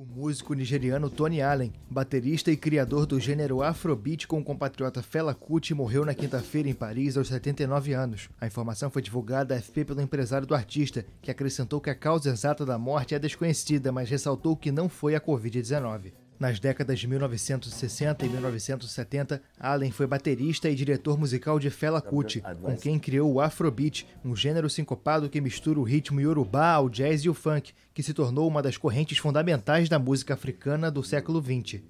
O músico nigeriano Tony Allen, baterista e criador do gênero afrobeat com o compatriota Fela Kuti, morreu na quinta-feira em Paris aos 79 anos. A informação foi divulgada à FP pelo empresário do artista, que acrescentou que a causa exata da morte é desconhecida, mas ressaltou que não foi a Covid-19. Nas décadas de 1960 e 1970, Allen foi baterista e diretor musical de Fela Kuti, com quem criou o Afrobeat, um gênero sincopado que mistura o ritmo iorubá ao jazz e o funk, que se tornou uma das correntes fundamentais da música africana do século XX.